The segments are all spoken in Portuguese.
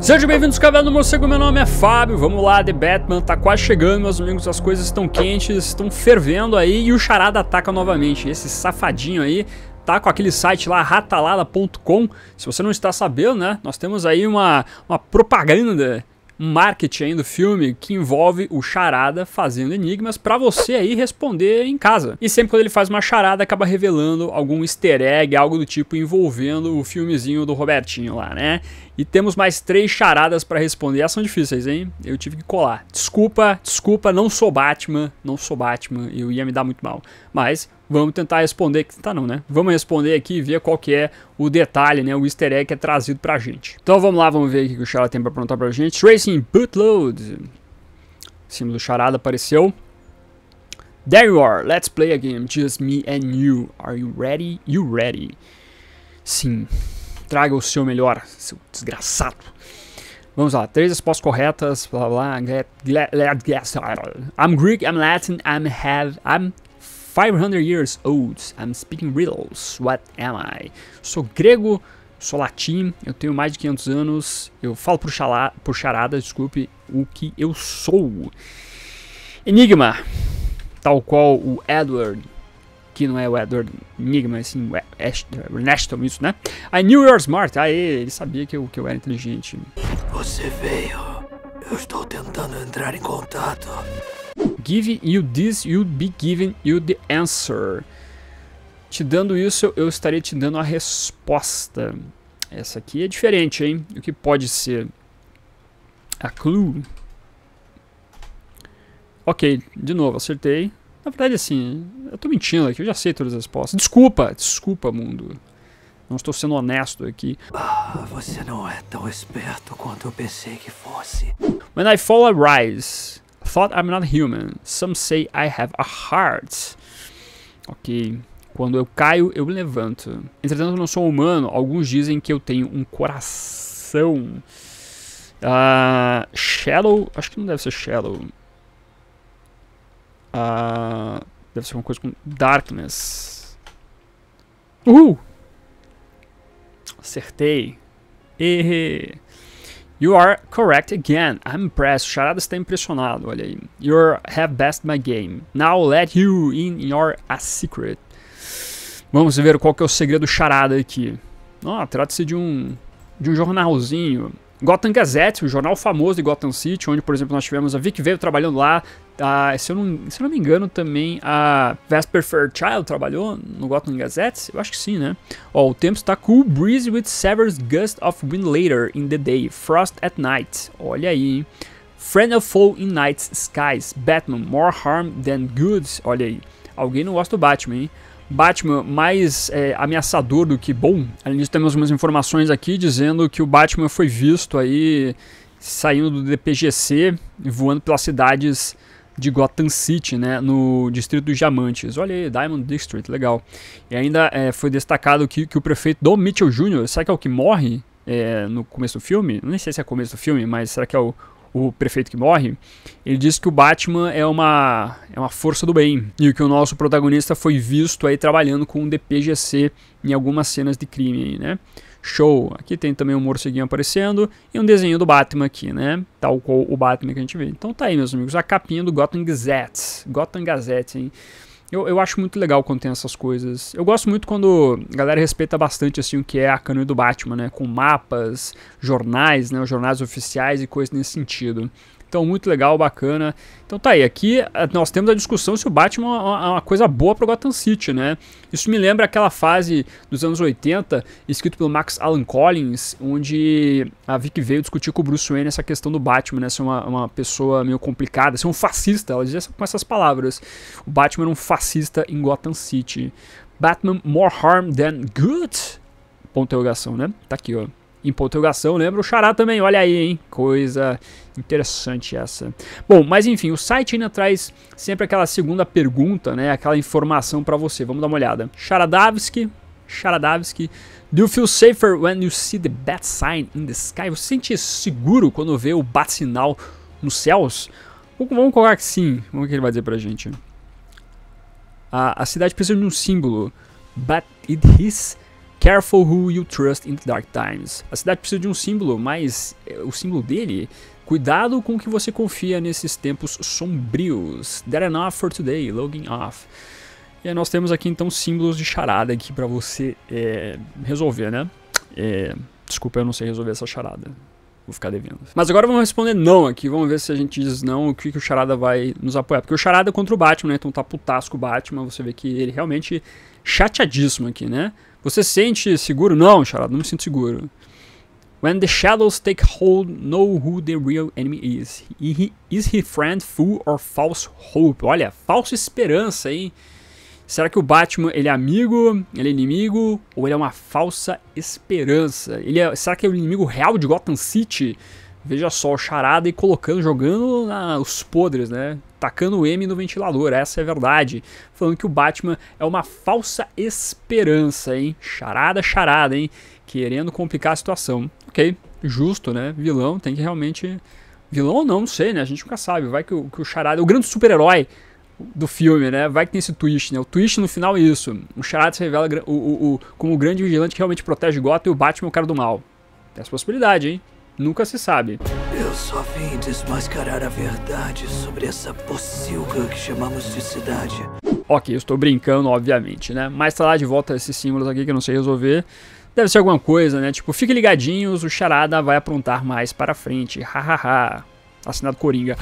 Sejam bem-vindos ao canal do Morcego, meu nome é Fábio, vamos lá, The Batman tá quase chegando, meus amigos, as coisas estão quentes, estão fervendo aí e o Charada ataca novamente, esse safadinho aí tá com aquele site lá, ratalada.com, se você não está sabendo, né, nós temos aí uma, uma propaganda marketing do filme que envolve o charada fazendo enigmas para você aí responder em casa. E sempre quando ele faz uma charada, acaba revelando algum easter egg, algo do tipo envolvendo o filmezinho do Robertinho lá, né? E temos mais três charadas para responder. Essas são difíceis, hein? Eu tive que colar. Desculpa, desculpa, não sou Batman, não sou Batman, eu ia me dar muito mal. Mas Vamos tentar responder, tá não, né? Vamos responder aqui e ver qual que é o detalhe, né? O easter egg que é trazido pra gente. Então vamos lá, vamos ver o que o Charada tem pra perguntar pra gente. Tracing bootload. O símbolo do Charada apareceu. There you are, let's play a game, just me and you. Are you ready? You ready? Sim, traga o seu melhor, seu desgraçado. Vamos lá, três respostas corretas, blá blá, blá. I'm Greek, I'm Latin, I'm have, I'm 500 years old, I'm speaking riddles, what am I? Sou grego, sou latim, eu tenho mais de 500 anos, eu falo por, xalá, por charada, desculpe, o que eu sou. Enigma, tal qual o Edward, que não é o Edward Enigma, é sim o Ernesto, isso, né? I knew you were smart, aê, ele sabia que eu, que eu era inteligente. Você veio, eu estou tentando entrar em contato give you this, you'll be given you the answer. Te dando isso, eu estarei te dando a resposta. Essa aqui é diferente, hein? O que pode ser? A clue. Ok, de novo, acertei. Na verdade, assim, eu tô mentindo aqui, eu já sei todas as respostas. Desculpa, desculpa, mundo. Não estou sendo honesto aqui. Ah, você não é tão esperto quanto eu pensei que fosse. When I fall, I rise. Thought I'm not human. Some say I have a heart. Ok. Quando eu caio, eu levanto. Entretanto, eu não sou humano. Alguns dizem que eu tenho um coração. Uh, shallow. Acho que não deve ser shallow. Uh, deve ser alguma coisa com darkness. Uhul! Acertei. Errei. You are correct again. I'm impressed. Charada está impressionado, olha aí. You have best my game. Now let you in your a secret. Vamos ver qual que é o segredo charada aqui. Oh, trata-se de um de um jornalzinho Gotham Gazette, o um jornal famoso de Gotham City, onde, por exemplo, nós tivemos a Vic Veio trabalhando lá. A, se, eu não, se eu não me engano, também a Vesper Fairchild trabalhou no Gotham Gazette. Eu acho que sim, né? Ó, o tempo está cool breeze with severs gust of wind later in the day, frost at night. Olha aí, hein? Friend of Foe in Night's Skies, Batman, More Harm Than Good. Olha aí, alguém não gosta do Batman, hein? Batman mais é, ameaçador do que bom. Além disso, temos umas informações aqui dizendo que o Batman foi visto aí saindo do DPGC voando pelas cidades de Gotham City, né, no distrito dos Diamantes. Olha aí, Diamond District, legal. E ainda é, foi destacado que, que o prefeito Dom Mitchell Jr., será que é o que morre é, no começo do filme? Não sei se é começo do filme, mas será que é o, o prefeito que morre, ele diz que o Batman é uma, é uma força do bem e que o nosso protagonista foi visto aí trabalhando com o DPGC em algumas cenas de crime aí, né? Show! Aqui tem também um morceguinho aparecendo e um desenho do Batman aqui, né? Tal qual o Batman que a gente vê. Então tá aí, meus amigos, a capinha do Gotham Gazette. Gotham Gazette, hein? Eu, eu acho muito legal quando tem essas coisas. Eu gosto muito quando a galera respeita bastante assim o que é a canoa do Batman, né? Com mapas, jornais, né? Os jornais oficiais e coisas nesse sentido. Então, muito legal, bacana. Então tá aí, aqui eh, nós temos a discussão se o Batman é uma, é coisa boa para Gotham City, né? Isso me lembra aquela fase dos anos 80, escrito pelo Max Allan Collins, onde a Vick veio discutir com o Bruce Wayne essa questão do Batman, né? Ser uma, uma pessoa meio complicada, ser um fascista. Ela dizia com essas palavras. O Batman era um fascista em Gotham City. Batman more harm than good? Ponto interrogação, né? Tá aqui, ó em pontuação, lembra né? o Xará também, olha aí, hein? Coisa interessante essa. Bom, mas enfim, o site ainda traz sempre aquela segunda pergunta, né? Aquela informação para você. Vamos dar uma olhada. Charadavsky, Charadavsky, do you feel safer when you see the bat sign in the sky? Você se sente seguro quando vê o bat sinal nos céus? Vamos colocar que sim. Vamos ver o que ele vai dizer pra gente. A, a cidade precisa de um símbolo. But it is Careful who you trust in dark times. A cidade precisa de um símbolo, mas eh, o símbolo dele Cuidado com o que você confia nesses tempos sombrios. That enough for today, logging off. E aí nós temos aqui então símbolos de charada aqui para você é, resolver, né? É, desculpa, eu não sei resolver essa charada. Vou ficar devendo. Mas agora vamos responder não aqui. Vamos ver se a gente diz não, o que, que o charada vai nos apoiar. Porque o charada é contra o Batman, né? Então tá putasco o Batman. Você vê que ele é realmente chateadíssimo aqui, né? Você se sente seguro? Não, charada, não me sinto seguro. When the shadows take hold, know who the real enemy is. Is he friend, fool or false hope? Olha, falsa esperança, hein? Será que o Batman ele é amigo, ele é inimigo ou ele é uma falsa esperança? Ele é, será que é o inimigo real de Gotham City? Veja só, o Charada e colocando, jogando na, os podres, né? Tacando o M no ventilador, essa é a verdade. Falando que o Batman é uma falsa esperança, hein? Charada, charada, hein? Querendo complicar a situação. Ok, justo, né? Vilão tem que realmente. Vilão ou não, não sei, né? A gente nunca sabe. Vai que o, que o Charada. O grande super-herói do filme, né? Vai que tem esse twist, né? O twist no final é isso. O Charada se revela o, o, o, como o grande vigilante que realmente protege Gotham e o Batman é o cara do mal. Tem essa possibilidade, hein? Nunca se sabe. Eu só vim desmascarar a verdade sobre essa pocilga que chamamos de cidade. Ok, eu estou brincando, obviamente, né? Mas tá lá de volta esses símbolos aqui que eu não sei resolver. Deve ser alguma coisa, né? Tipo, fique ligadinhos, o Charada vai aprontar mais para frente. Hahaha. Assinado Coringa.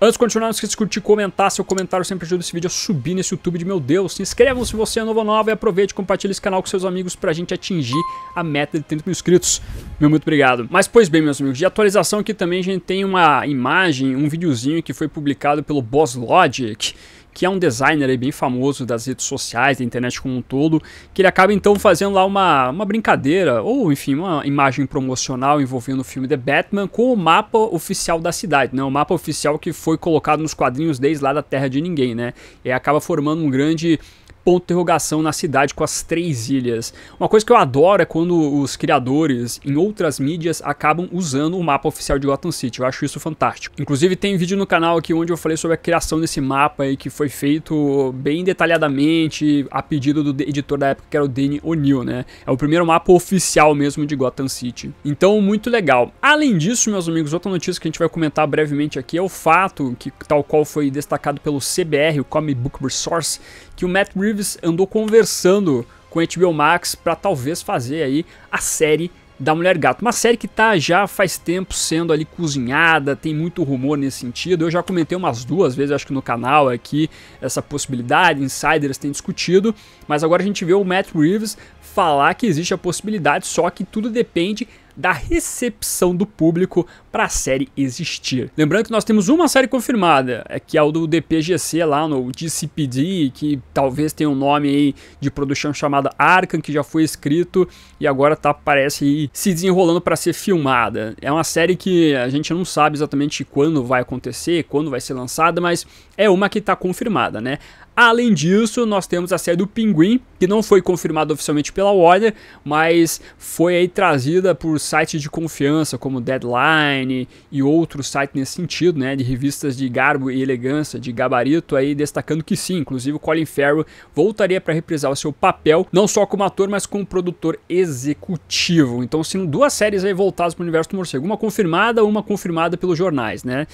Antes de continuar, não esqueça de curtir, comentar. Seu comentário sempre ajuda esse vídeo a subir nesse YouTube de meu Deus. Se inscrevam se você é novo ou nova e aproveite e compartilhe esse canal com seus amigos pra gente atingir a meta de 30 mil inscritos. Meu muito obrigado. Mas pois bem, meus amigos, de atualização aqui também a gente tem uma imagem, um videozinho que foi publicado pelo Boss Logic que é um designer aí bem famoso das redes sociais, da internet como um todo, que ele acaba então fazendo lá uma, uma brincadeira, ou enfim, uma imagem promocional envolvendo o filme The Batman com o mapa oficial da cidade, né? O mapa oficial que foi colocado nos quadrinhos desde lá da Terra de Ninguém, né? E acaba formando um grande ponto de interrogação na cidade com as três ilhas. Uma coisa que eu adoro é quando os criadores em outras mídias acabam usando o mapa oficial de Gotham City. Eu acho isso fantástico. Inclusive tem vídeo no canal aqui onde eu falei sobre a criação desse mapa aí que foi feito bem detalhadamente a pedido do editor da época que era o Danny O'Neill, né? É o primeiro mapa oficial mesmo de Gotham City. Então muito legal. Além disso, meus amigos, outra notícia que a gente vai comentar brevemente aqui é o fato que tal qual foi destacado pelo CBR, o Comic Book Resource, que o Matt Reeves andou conversando com a HBO Max para talvez fazer aí a série da Mulher Gato. Uma série que tá já faz tempo sendo ali cozinhada, tem muito rumor nesse sentido. Eu já comentei umas duas vezes, acho que no canal aqui, essa possibilidade, insiders têm discutido, mas agora a gente vê o Matt Reeves falar que existe a possibilidade, só que tudo depende da recepção do público para a série existir. Lembrando que nós temos uma série confirmada, é que é o do DPGC lá no DCPD, que talvez tenha um nome aí de produção chamada Arkham, que já foi escrito e agora tá, parece se desenrolando para ser filmada. É uma série que a gente não sabe exatamente quando vai acontecer, quando vai ser lançada, mas é uma que está confirmada, né? Além disso, nós temos a série do Pinguim, que não foi confirmada oficialmente pela Warner, mas foi aí trazida por sites de confiança como Deadline e outros sites nesse sentido, né, de revistas de garbo e elegância, de gabarito aí destacando que sim, inclusive o Colin Farrell voltaria para reprisar o seu papel, não só como ator, mas como produtor executivo. Então, sendo duas séries aí voltadas para o universo do morcego, uma confirmada, uma confirmada pelos jornais, né?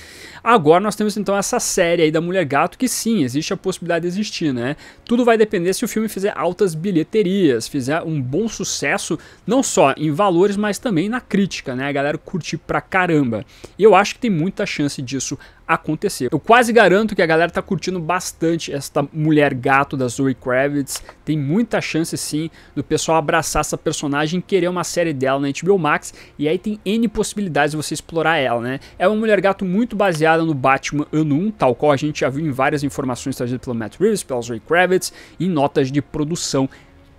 Agora nós temos então essa série aí da Mulher Gato que sim, existe a possibilidade existir, né? Tudo vai depender se o filme fizer altas bilheterias, fizer um bom sucesso, não só em valores, mas também na crítica, né? A galera curtir pra caramba. E eu acho que tem muita chance disso acontecer. Eu quase garanto que a galera tá curtindo bastante esta mulher gato da Zoe Kravitz. Tem muita chance sim do pessoal abraçar essa personagem e querer uma série dela na HBO Max. E aí tem N possibilidades de você explorar ela, né? É uma mulher gato muito baseada no Batman Ano 1, tal qual a gente já viu em várias informações trazidas pelo Matt Reeves, pela Zoe Kravitz, em notas de produção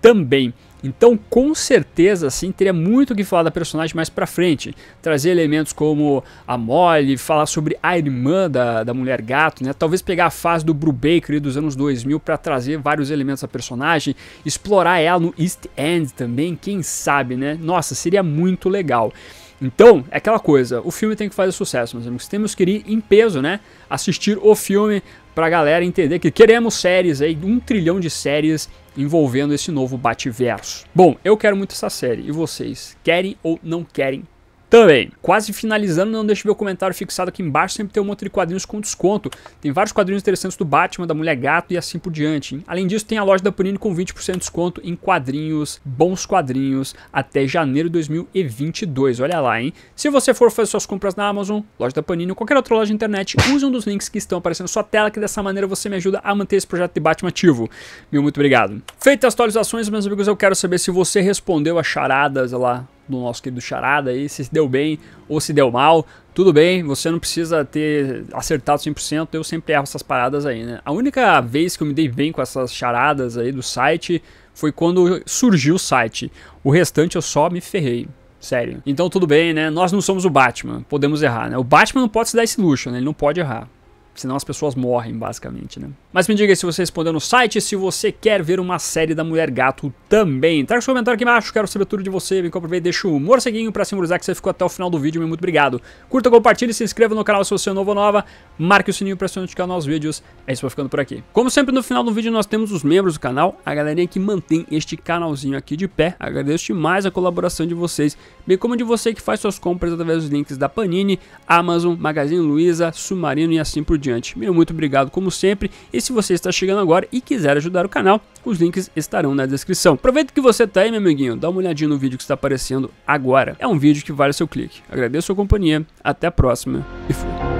também. Então, com certeza, sim, teria muito o que falar da personagem mais pra frente. Trazer elementos como a Molly, falar sobre a irmã da, da Mulher Gato, né? Talvez pegar a fase do Brubaker dos anos 2000 para trazer vários elementos da personagem. Explorar ela no East End também, quem sabe, né? Nossa, seria muito legal. Então, é aquela coisa, o filme tem que fazer sucesso, meus amigos. Temos que ir em peso, né? Assistir o filme, pra galera entender que queremos séries aí, um trilhão de séries envolvendo esse novo Bativerso. Bom, eu quero muito essa série e vocês querem ou não querem também. Quase finalizando, não deixe meu comentário fixado aqui embaixo, sempre tem um monte de quadrinhos com desconto. Tem vários quadrinhos interessantes do Batman, da Mulher Gato e assim por diante. Hein? Além disso, tem a loja da Panini com 20% de desconto em quadrinhos, bons quadrinhos, até janeiro de 2022. Olha lá, hein? Se você for fazer suas compras na Amazon, loja da Panini ou qualquer outra loja de internet, use um dos links que estão aparecendo na sua tela, que dessa maneira você me ajuda a manter esse projeto de Batman ativo. Meu muito obrigado. Feitas as atualizações, meus amigos, eu quero saber se você respondeu as charadas lá do nosso querido Charada aí, se deu bem ou se deu mal. Tudo bem, você não precisa ter acertado 100%, eu sempre erro essas paradas aí, né? A única vez que eu me dei bem com essas charadas aí do site foi quando surgiu o site. O restante eu só me ferrei. Sério. Então tudo bem, né? Nós não somos o Batman. Podemos errar, né? O Batman não pode se dar esse luxo, né? Ele não pode errar senão as pessoas morrem, basicamente, né? Mas me diga aí se você respondeu no site, se você quer ver uma série da Mulher Gato também. Traga seu comentário aqui embaixo, quero saber tudo de você, vem aproveita e deixa o um morceguinho pra simbolizar que você ficou até o final do vídeo, meu muito obrigado. Curta, compartilhe, se inscreva no canal se você é novo ou nova, marque o sininho pra se notificar novos vídeos, é isso, vou ficando por aqui. Como sempre, no final do vídeo nós temos os membros do canal, a galerinha que mantém este canalzinho aqui de pé, agradeço demais a colaboração de vocês, bem como de você que faz suas compras através dos links da Panini, Amazon, Magazine Luiza, Submarino e assim por diante adiante. Meu muito obrigado como sempre e se você está chegando agora e quiser ajudar o canal, os links estarão na descrição. Aproveita que você está aí, meu amiguinho, dá uma olhadinha no vídeo que está aparecendo agora. É um vídeo que vale seu clique. Agradeço a sua companhia, até a próxima e fui.